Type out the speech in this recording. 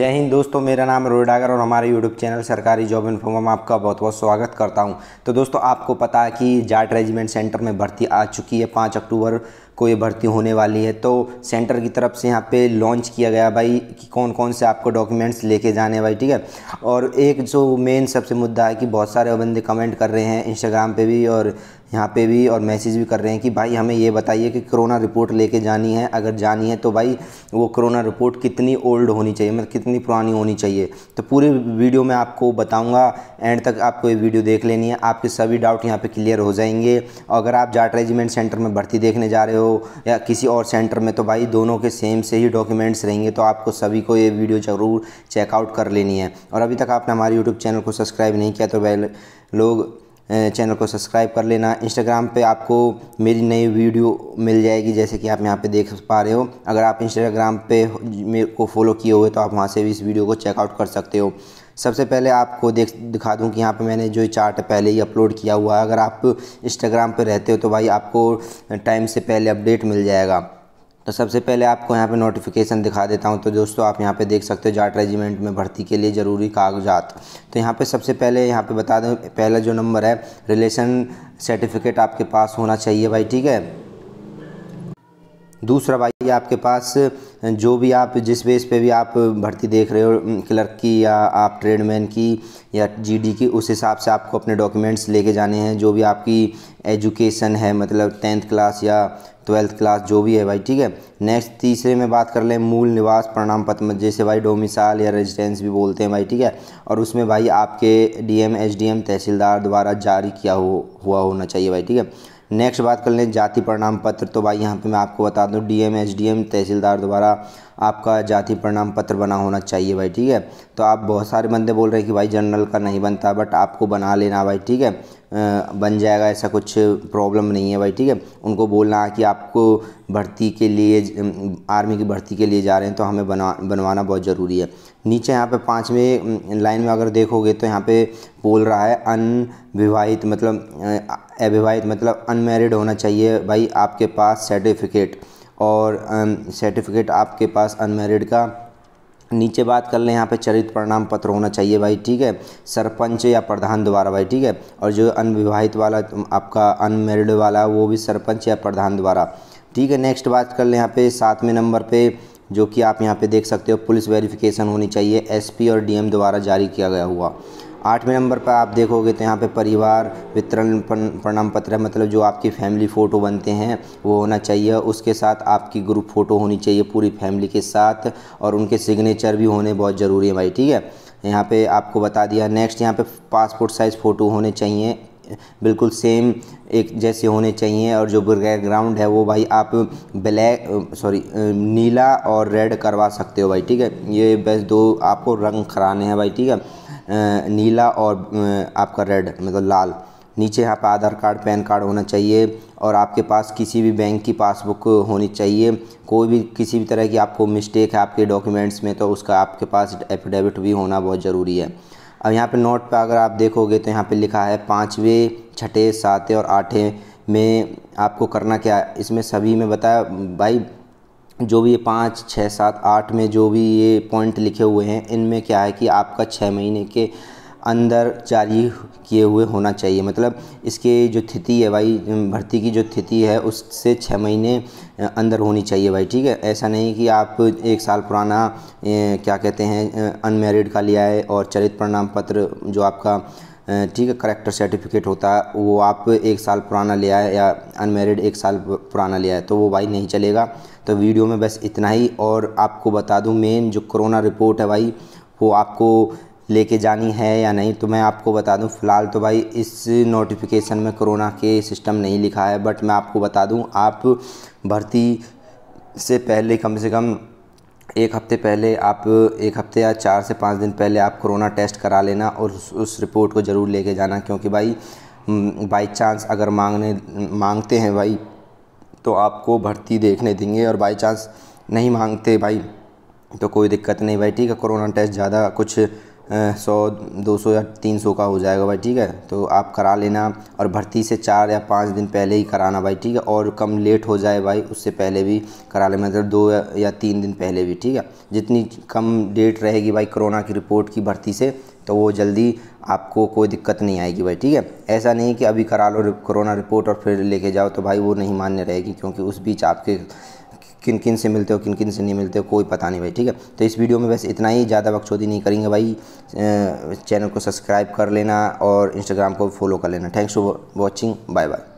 जय हिंद दोस्तों मेरा नाम रोहित और हमारे यूट्यूब चैनल सरकारी जॉब इन्फो में आपका बहुत बहुत स्वागत करता हूं तो दोस्तों आपको पता है कि जाट रेजिमेंट सेंटर में भर्ती आ चुकी है पाँच अक्टूबर को ये भर्ती होने वाली है तो सेंटर की तरफ से यहाँ पे लॉन्च किया गया भाई कि कौन कौन से आपको डॉक्यूमेंट्स लेके जाने भाई ठीक है और एक जो मेन सबसे मुद्दा है कि बहुत सारे बंदे कमेंट कर रहे हैं इंस्टाग्राम पे भी और यहाँ पे भी और मैसेज भी कर रहे हैं कि भाई हमें ये बताइए कि कोरोना रिपोर्ट लेके जानी है अगर जानी है तो भाई वो कोरोना रिपोर्ट कितनी ओल्ड होनी चाहिए मतलब कितनी पुरानी होनी चाहिए तो पूरे वीडियो में आपको बताऊँगा एंड तक आपको ये वीडियो देख लेनी है आपके सभी डाउट यहाँ पर क्लियर हो जाएंगे अगर आप जाट रेजिमेंट सेंटर में भर्ती देखने जा रहे हो या किसी और सेंटर में तो भाई दोनों के सेम से ही डॉक्यूमेंट्स रहेंगे तो आपको सभी को ये वीडियो ज़रूर चेकआउट कर लेनी है और अभी तक आपने हमारे यूट्यूब चैनल को सब्सक्राइब नहीं किया तो वह लोग चैनल को सब्सक्राइब कर लेना इंस्टाग्राम पे आपको मेरी नई वीडियो मिल जाएगी जैसे कि आप यहाँ पे देख पा रहे हो अगर आप इंस्टाग्राम पे मेरे को फॉलो किए हुए तो आप वहाँ से भी इस वीडियो को चेकआउट कर सकते हो सबसे पहले आपको देख दिखा दूं कि यहाँ पे मैंने जो चार्ट पहले ही अपलोड किया हुआ है अगर आप इंस्टाग्राम पे रहते हो तो भाई आपको टाइम से पहले अपडेट मिल जाएगा तो सबसे पहले आपको यहाँ पे नोटिफिकेशन दिखा देता हूँ तो दोस्तों आप यहाँ पे देख सकते हो जाट रेजिमेंट में भर्ती के लिए ज़रूरी कागजात तो यहाँ पे सबसे पहले यहाँ पे बता दें पहला जो नंबर है रिलेशन सर्टिफिकेट आपके पास होना चाहिए भाई ठीक है दूसरा भाई आपके पास जो भी आप जिस बेस पे भी आप भर्ती देख रहे हो क्लर्क की या आप ट्रेडमैन की या जीडी की उस हिसाब से आपको अपने डॉक्यूमेंट्स लेके जाने हैं जो भी आपकी एजुकेशन है मतलब टेंथ क्लास या ट्वेल्थ क्लास जो भी है भाई ठीक है नेक्स्ट तीसरे में बात कर लें मूल निवास प्रणाम पत्र जैसे भाई डोमिसाल या रेजिडेंस भी बोलते हैं भाई ठीक है और उसमें भाई आपके डीएम एम तहसीलदार द्वारा जारी किया हो हुआ होना चाहिए भाई ठीक है नेक्स्ट बात कर लें जाति प्रणाम पत्र तो भाई यहाँ पे मैं आपको बता दूँ डीएम एसडीएम तहसीलदार द्वारा आपका जाति प्रणाम पत्र बना होना चाहिए भाई ठीक है तो आप बहुत सारे बंदे बोल रहे हैं कि भाई जनरल का नहीं बनता बट आपको बना लेना भाई ठीक है बन जाएगा ऐसा कुछ प्रॉब्लम नहीं है भाई ठीक है उनको बोलना कि आपको भर्ती के लिए आर्मी की भर्ती के लिए जा रहे हैं तो हमें बना बनवाना बहुत ज़रूरी है नीचे यहाँ पे पाँचवें लाइन में अगर देखोगे तो यहाँ पे बोल रहा है अनविवाहित मतलब अविवाहित मतलब अनमेरिड होना चाहिए भाई आपके पास सर्टिफिकेट और सर्टिफिकेट आपके पास अनमेरिड का नीचे बात कर लें यहाँ पे चरित प्रणाम पत्र होना चाहिए भाई ठीक है सरपंच या प्रधान द्वारा भाई ठीक है और जो अनविवाहित वाला आपका अनमेरिड वाला वो भी सरपंच या प्रधान द्वारा ठीक है नेक्स्ट बात कर लें यहाँ पे सातवें नंबर पे जो कि आप यहाँ पे देख सकते हो पुलिस वेरिफिकेशन होनी चाहिए एसपी और डीएम द्वारा जारी किया गया हुआ आठवें नंबर पर आप देखोगे तो यहाँ पे परिवार वितरण प्रणाम पत्र है मतलब जो आपकी फैमिली फ़ोटो बनते हैं वो होना चाहिए उसके साथ आपकी ग्रुप फ़ोटो होनी चाहिए पूरी फैमिली के साथ और उनके सिग्नेचर भी होने बहुत ज़रूरी है भाई ठीक है यहाँ पे आपको बता दिया नेक्स्ट यहाँ पे पासपोर्ट साइज़ फ़ोटो होने चाहिए बिल्कुल सेम एक जैसे होने चाहिए और जो बैकग्राउंड है वो भाई आप ब्लैक सॉरी नीला और रेड करवा सकते हो भाई ठीक है ये बस दो आपको रंग कराने हैं भाई ठीक है नीला और आपका रेड मतलब लाल नीचे यहाँ पर आधार कार्ड पैन कार्ड होना चाहिए और आपके पास किसी भी बैंक की पासबुक होनी चाहिए कोई भी किसी भी तरह की आपको मिस्टेक है आपके डॉक्यूमेंट्स में तो उसका आपके पास एफिडेविट भी होना बहुत ज़रूरी है अब यहाँ पे नोट पर अगर आप देखोगे तो यहाँ पे लिखा है पाँचवें छठे सातें और आठवें में आपको करना क्या है इसमें सभी में बताया भाई जो भी ये पाँच छः सात आठ में जो भी ये पॉइंट लिखे हुए हैं इनमें क्या है कि आपका छः महीने के अंदर जारी किए हुए होना चाहिए मतलब इसके जो तिथि है भाई भर्ती की जो तिथि है उससे छः महीने अंदर होनी चाहिए भाई ठीक है ऐसा नहीं कि आप एक साल पुराना क्या कहते हैं अनमेरिड का लिया है और चरित प्रणाम पत्र जो आपका ठीक है करेक्टर सर्टिफिकेट होता है वो आप एक साल पुराना ले आए या अनमेरिड एक साल पुराना ले आए तो वो भाई नहीं चलेगा तो वीडियो में बस इतना ही और आपको बता दूं मेन जो कोरोना रिपोर्ट है भाई वो आपको लेके जानी है या नहीं तो मैं आपको बता दूं फ़िलहाल तो भाई इस नोटिफिकेशन में कोरोना के सिस्टम नहीं लिखा है बट मैं आपको बता दूं आप भर्ती से पहले कम से कम एक हफ़्ते पहले आप एक हफ़्ते या चार से पाँच दिन पहले आप कोरोना टेस्ट करा लेना और उस, उस रिपोर्ट को ज़रूर लेके जाना क्योंकि भाई हम्म, बाई चांस अगर मांगने मांगते हैं भाई तो आपको भर्ती देखने देंगे और बाई चांस नहीं मांगते भाई तो कोई दिक्कत नहीं भाई ठीक है कोरोना टेस्ट ज़्यादा कुछ सौ दो सौ या तीन सौ का हो जाएगा भाई ठीक है तो आप करा लेना और भर्ती से चार या पाँच दिन पहले ही कराना भाई ठीक है और कम लेट हो जाए भाई उससे पहले भी करा लेना मतलब दो या तीन दिन पहले भी ठीक है जितनी कम डेट रहेगी भाई कोरोना की रिपोर्ट की भर्ती से तो वो जल्दी आपको कोई दिक्कत नहीं आएगी भाई ठीक है ऐसा नहीं कि अभी करा लो कोरोना रिपोर्ट और फिर लेके जाओ तो भाई वो नहीं मान्य रहेगी क्योंकि उस बीच आपके किन किन से मिलते हो किन किन से नहीं मिलते हो कोई पता नहीं भाई ठीक है तो इस वीडियो में बस इतना ही ज़्यादा बकचोदी नहीं करेंगे भाई चैनल को सब्सक्राइब कर लेना और इंस्टाग्राम को फॉलो कर लेना thanks for watching bye bye